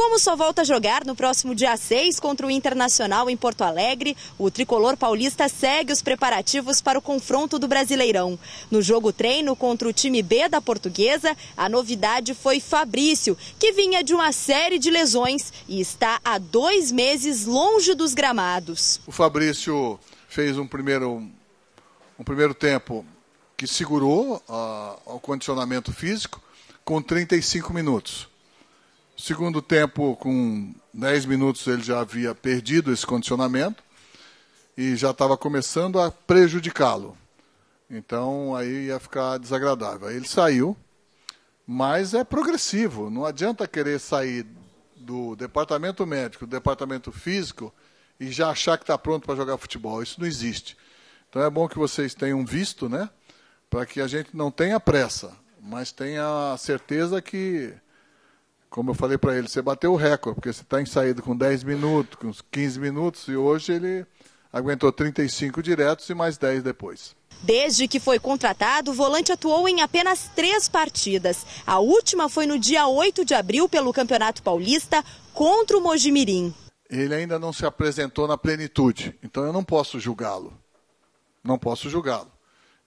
Como só volta a jogar no próximo dia 6 contra o Internacional em Porto Alegre, o tricolor paulista segue os preparativos para o confronto do Brasileirão. No jogo treino contra o time B da Portuguesa, a novidade foi Fabrício, que vinha de uma série de lesões e está há dois meses longe dos gramados. O Fabrício fez um primeiro, um primeiro tempo que segurou uh, o condicionamento físico com 35 minutos. Segundo tempo, com 10 minutos, ele já havia perdido esse condicionamento e já estava começando a prejudicá-lo. Então aí ia ficar desagradável. Aí ele saiu, mas é progressivo. Não adianta querer sair do departamento médico, do departamento físico e já achar que está pronto para jogar futebol. Isso não existe. Então é bom que vocês tenham visto, né? Para que a gente não tenha pressa, mas tenha a certeza que como eu falei para ele, você bateu o recorde, porque você está em saída com 10 minutos, com uns 15 minutos, e hoje ele aguentou 35 diretos e mais 10 depois. Desde que foi contratado, o volante atuou em apenas três partidas. A última foi no dia 8 de abril pelo Campeonato Paulista contra o Mojimirim. Ele ainda não se apresentou na plenitude, então eu não posso julgá-lo. Não posso julgá-lo.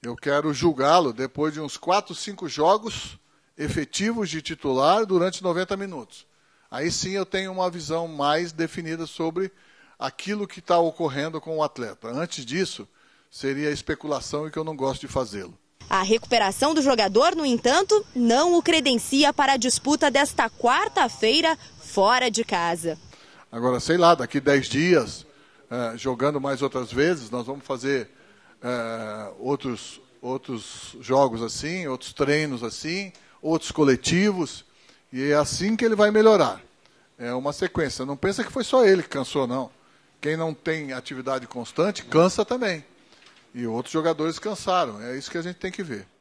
Eu quero julgá-lo depois de uns 4, 5 jogos efetivos de titular durante 90 minutos. Aí sim eu tenho uma visão mais definida sobre aquilo que está ocorrendo com o atleta. Antes disso, seria especulação e que eu não gosto de fazê-lo. A recuperação do jogador, no entanto, não o credencia para a disputa desta quarta-feira fora de casa. Agora, sei lá, daqui 10 dias, eh, jogando mais outras vezes, nós vamos fazer eh, outros, outros jogos assim, outros treinos assim, outros coletivos, e é assim que ele vai melhorar. É uma sequência. Não pensa que foi só ele que cansou, não. Quem não tem atividade constante cansa também. E outros jogadores cansaram. É isso que a gente tem que ver.